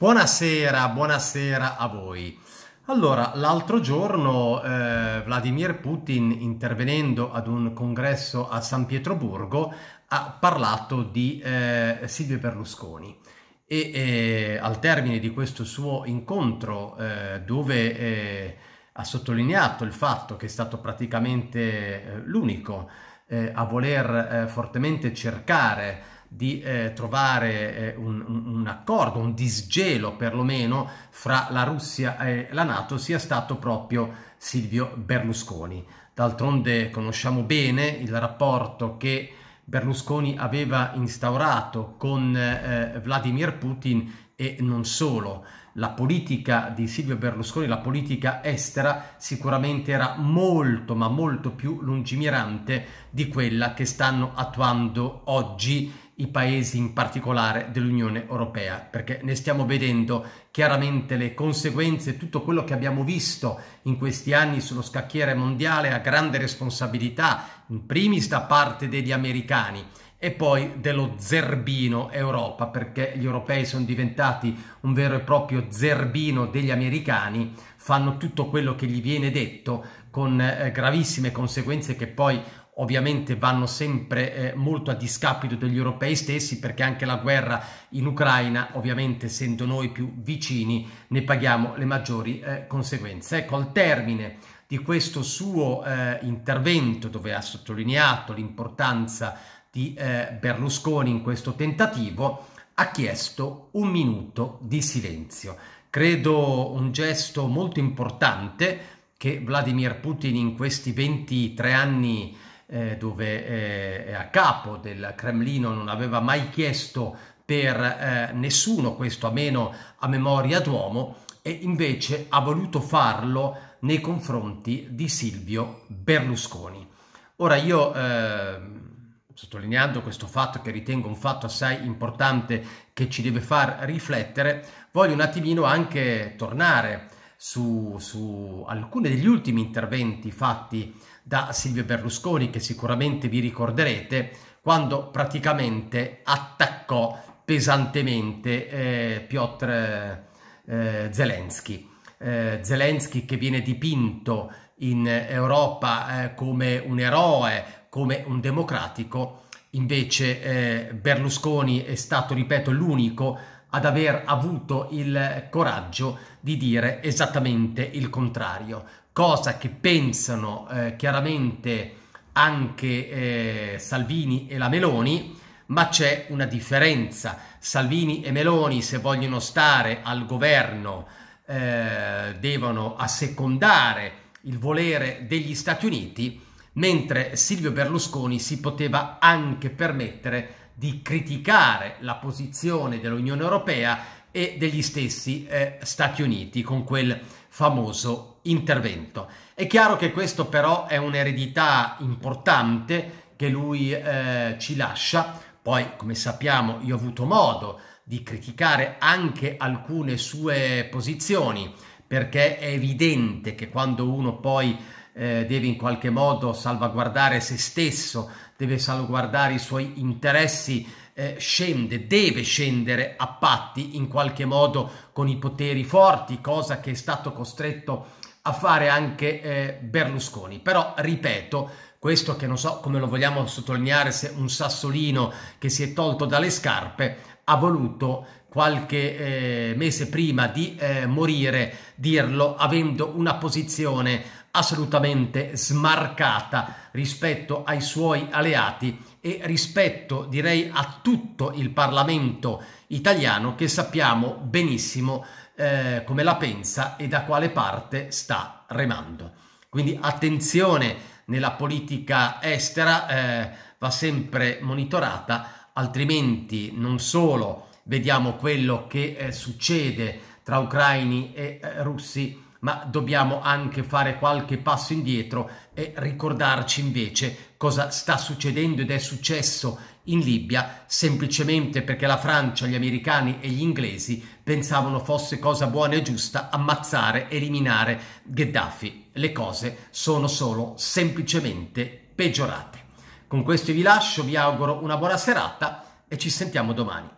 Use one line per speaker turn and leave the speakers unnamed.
Buonasera, buonasera a voi. Allora, l'altro giorno eh, Vladimir Putin, intervenendo ad un congresso a San Pietroburgo, ha parlato di eh, Silvio Berlusconi e eh, al termine di questo suo incontro, eh, dove eh, ha sottolineato il fatto che è stato praticamente eh, l'unico a voler fortemente cercare di eh, trovare eh, un, un, accordo, un disgelo perlomeno fra la Russia e la Nato sia stato proprio Silvio Berlusconi. D'altronde conosciamo bene il rapporto che Berlusconi aveva instaurato con eh, Vladimir Putin e non solo. La politica di Silvio Berlusconi, la politica estera, sicuramente era molto ma molto più lungimirante di quella che stanno attuando oggi i paesi in particolare dell'Unione Europea, perché ne stiamo vedendo chiaramente le conseguenze, tutto quello che abbiamo visto in questi anni sullo scacchiere mondiale ha grande responsabilità, in primis da parte degli americani e poi dello zerbino Europa, perché gli europei sono diventati un vero e proprio zerbino degli americani, fanno tutto quello che gli viene detto con eh, gravissime conseguenze che poi ovviamente vanno sempre eh, molto a discapito degli europei stessi perché anche la guerra in Ucraina, ovviamente essendo noi più vicini, ne paghiamo le maggiori eh, conseguenze. Ecco, al termine di questo suo eh, intervento dove ha sottolineato l'importanza di eh, Berlusconi in questo tentativo, ha chiesto un minuto di silenzio. Credo un gesto molto importante che Vladimir Putin in questi 23 anni eh, dove eh, a capo del Cremlino non aveva mai chiesto per eh, nessuno questo a meno a memoria d'uomo e invece ha voluto farlo nei confronti di Silvio Berlusconi. Ora io eh, sottolineando questo fatto che ritengo un fatto assai importante che ci deve far riflettere, voglio un attimino anche tornare su, su alcuni degli ultimi interventi fatti da Silvio Berlusconi, che sicuramente vi ricorderete, quando praticamente attaccò pesantemente eh, Piotr eh, Zelensky. Eh, Zelensky che viene dipinto in Europa eh, come un eroe, come un democratico, invece eh, Berlusconi è stato, ripeto, l'unico ad aver avuto il coraggio di dire esattamente il contrario, cosa che pensano eh, chiaramente anche eh, Salvini e la Meloni, ma c'è una differenza. Salvini e Meloni, se vogliono stare al governo, eh, devono assecondare il volere degli Stati Uniti, mentre Silvio Berlusconi si poteva anche permettere di criticare la posizione dell'Unione Europea e degli stessi eh, Stati Uniti con quel famoso intervento. È chiaro che questo però è un'eredità importante che lui eh, ci lascia, poi come sappiamo io ho avuto modo di criticare anche alcune sue posizioni perché è evidente che quando uno poi eh, deve in qualche modo salvaguardare se stesso, deve salvaguardare i suoi interessi, eh, scende, deve scendere a patti in qualche modo con i poteri forti, cosa che è stato costretto a fare anche eh, Berlusconi. Però, ripeto, questo che non so come lo vogliamo sottolineare, se un sassolino che si è tolto dalle scarpe ha voluto qualche eh, mese prima di eh, morire dirlo avendo una posizione assolutamente smarcata rispetto ai suoi alleati e rispetto direi a tutto il Parlamento italiano che sappiamo benissimo eh, come la pensa e da quale parte sta remando. Quindi attenzione nella politica estera eh, va sempre monitorata, altrimenti non solo vediamo quello che eh, succede tra ucraini e eh, russi, ma dobbiamo anche fare qualche passo indietro e ricordarci invece cosa sta succedendo ed è successo in Libia semplicemente perché la Francia, gli americani e gli inglesi pensavano fosse cosa buona e giusta ammazzare, eliminare Gheddafi. Le cose sono solo semplicemente peggiorate. Con questo vi lascio, vi auguro una buona serata e ci sentiamo domani.